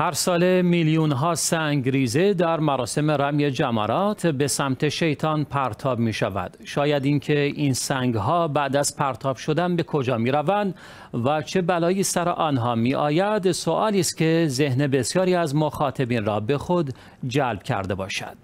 هر ساله میلیون ها سنگریزه در مراسم رمی جمرات به سمت شیطان پرتاب می شود. شاید اینکه این سنگ ها بعد از پرتاب شدن به کجا می روند و چه بلایی سر آنها می آید سوالی است که ذهن بسیاری از مخاطبین را به خود جلب کرده باشد.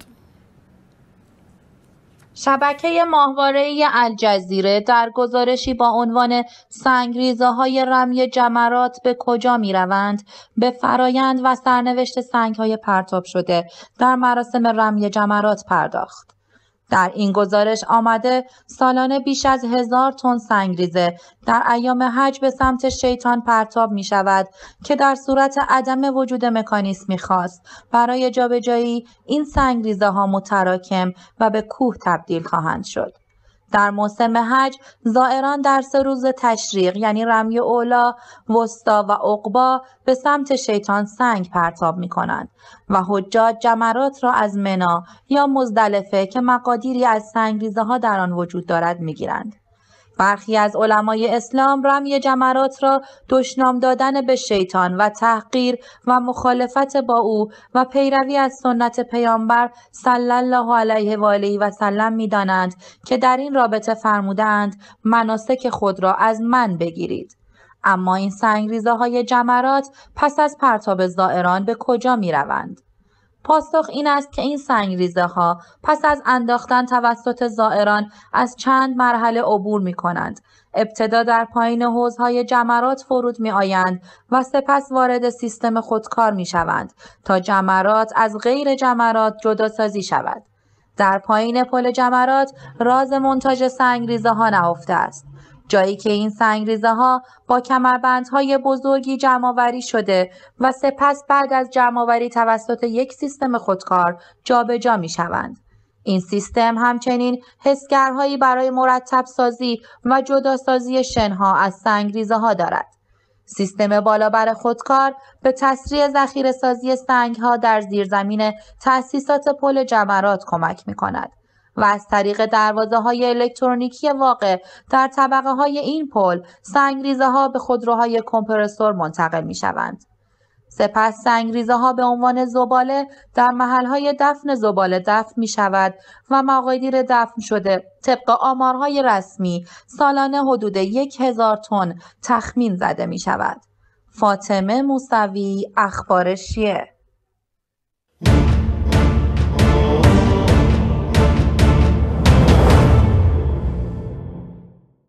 شبکه ماهواره الجزیره در گزارشی با عنوان سنگریزه های رمی جمرات به کجا می روند به فرایند و سرنوشت سنگ های پرتاب شده در مراسم رمی جمرات پرداخت. در این گزارش آمده سالانه بیش از هزار تن سنگریزه در ایام حج به سمت شیطان پرتاب می شود که در صورت عدم وجود می خواست برای جابجایی این سنگریزه ها متراکم و به کوه تبدیل خواهند شد. در موسم حج زائران در سه روز تشریق یعنی رمی اولا، وستا و اقبا به سمت شیطان سنگ پرتاب می کنند و حجاج جمرات را از منا یا مزدلفه که مقادیری از سنگریزه ها در آن وجود دارد می گیرند. برخی از علمای اسلام رمی جمرات را دشنام دادن به شیطان و تحقیر و مخالفت با او و پیروی از سنت پیامبر صلی الله علیه و آله و سلم میدانند که در این رابطه فرمودند مناسک خود را از من بگیرید اما این سنگریزه های جمرات پس از پرتاب زائران به کجا می روند؟ پاسخ این است که این سنگریزه ها پس از انداختن توسط زائران از چند مرحله عبور می کنند. ابتدا در پایین حوزهای جمرات فرود می آیند و سپس وارد سیستم خودکار می شوند تا جمرات از غیر جمرات جدا سازی شود. در پایین پل جمرات راز منتاج سنگریزه ها نهفته است. جایی که این سنگریزه ها با کمربندهای بزرگی جمعآوری شده و سپس بعد از جمعآوری توسط یک سیستم خودکار جابجا می شوند. این سیستم همچنین حسگرهایی برای مرتب سازی و جداسازی شنها از سنگریزه ها دارد. سیستم بالابر خودکار به تسریع ذخیره سازی سنگ ها در زیرزمین تأسیسات پل جمرات کمک می کند. و از طریق دروازه های الکترونیکی واقع در طبقه های این پل سنگریزه ها به خودروهای کمپرسور منتقل می شوند. سپس ریزه ها به عنوان زباله در محل های دفن زباله دفن می شود و مقادیر دفن شده طبق آمارهای رسمی سالانه حدود یک هزار تن تخمین زده می شود. فاطمه موسوی اخبار شیه.